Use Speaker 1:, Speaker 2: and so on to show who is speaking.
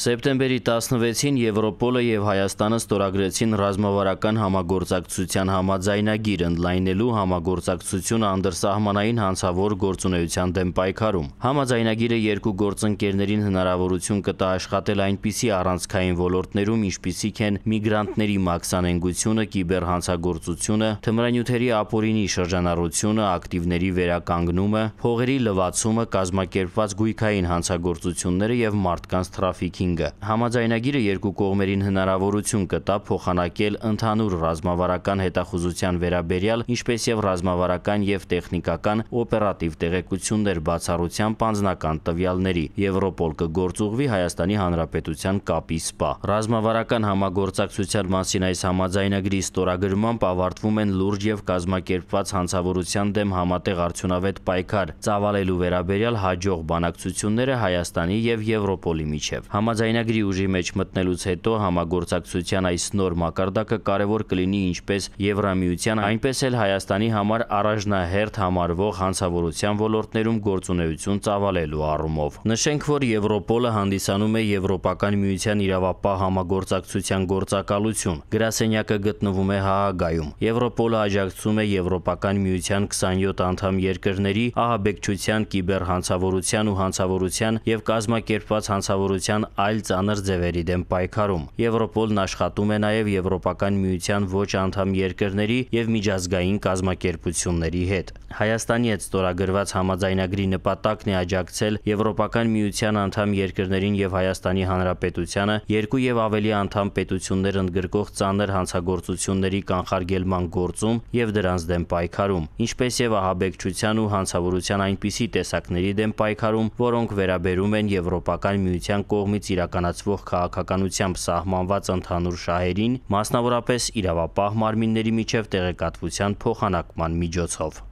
Speaker 1: Սեպտեմբերի 16-ին Եվրոպոլը եւ Հայաստանը ստորագրեցին ռազմավարական համագործակցության համաձայնագիր ընդլայնելու համագործակցությունը անդրսահմանային հանցավոր գործունեության դեմ պայքարում։ Համաձայնագիրը երկու գործընկերներին հնարավորություն կտա աշխատել այնպիսի առանցքային ոլորտներում, ինչպիսիք են միգրանտների մաքսանենգությունը, կիբերհանցագործությունը, թմրանյութերի ապօրինի շրջանառությունը, ակտիվների վերականգնումը, փողերի լվացումը, կազմակերպված գույքային հանցագործությունները եւ մարդկանց տրաֆիկի բրեյքինգը։ Համաձայնագիրը երկու կողմերին հնարավորություն կտա փոխանակել ընդհանուր ռազմավարական հետախուզության վերաբերյալ, ինչպես եւ ռազմավարական եւ տեխնիկական օպերատիվ տեղեկություններ բացառությամբ անձնական տվյալների։ Եվրոպոլ կգործուղվի Հայաստանի Հանրապետության կապի սպա։ Ռազմավարական համագործակցության մասին այս համաձայնագրի ստորագրմամբ ավարտվում են լուրջ եւ կազմակերպված հանցավորության դեմ համատեղ արդյունավետ պայքար ծավալելու վերաբերյալ հաջող բանակցությունները Հայաստանի եւ Եվրոպոլի միջև։ Համաձայն համաձայնագրի ուժի մեջ մտնելուց հետո համագործակցության այս նոր մակարդակը կարևոր կլինի ինչպես Եվրամիության, այնպես էլ Հայաստանի համար առաջնահերթ համարվող հանցավորության ոլորտներում գործունեություն ծավալելու առումով։ Նշենք, որ Եվրոպոլը հանդիսանում է Եվրոպական միության իրավապահ համագործակցության գործակալություն։ Գրասենյակը գտնվում է Հաագայում։ Եվրոպոլը աջակցում է Եվրոպական միության 27 անդամ երկրների ահաբեկչության, կիբերհանցավորության ու հանցավորության եւ կազմակերպված հանցավորության այլ ծանր ձևերի դեմ պայքարում։ Եվրոպոլն աշխատում է նաև Եվրոպական միության ոչ անդամ երկրների եւ միջազգային կազմակերպությունների հետ։ Հայաստանի հետ ստորագրված համաձայնագրի նպատակն է աջակցել Եվրոպական միության անդամ երկրներին եւ Հայաստանի Հանրապետությանը երկու եւ ավելի անդամ պետություններ ընդգրկող ծանր հանցագործությունների կանխարգելման գործում եւ դրանց դեմ պայքարում, ինչպես եւ ահաբեկչության ու հանցավորության այնպիսի տեսակների դեմ պայքարում, որոնք վերաբերում են Եվրոպական միության կողմից իրականացվող քաղաքականությամբ սահմանված ընդհանուր շահերին, մասնավորապես իրավապահ մարմինների միջև տեղեկատվության փոխանակման միջոցով։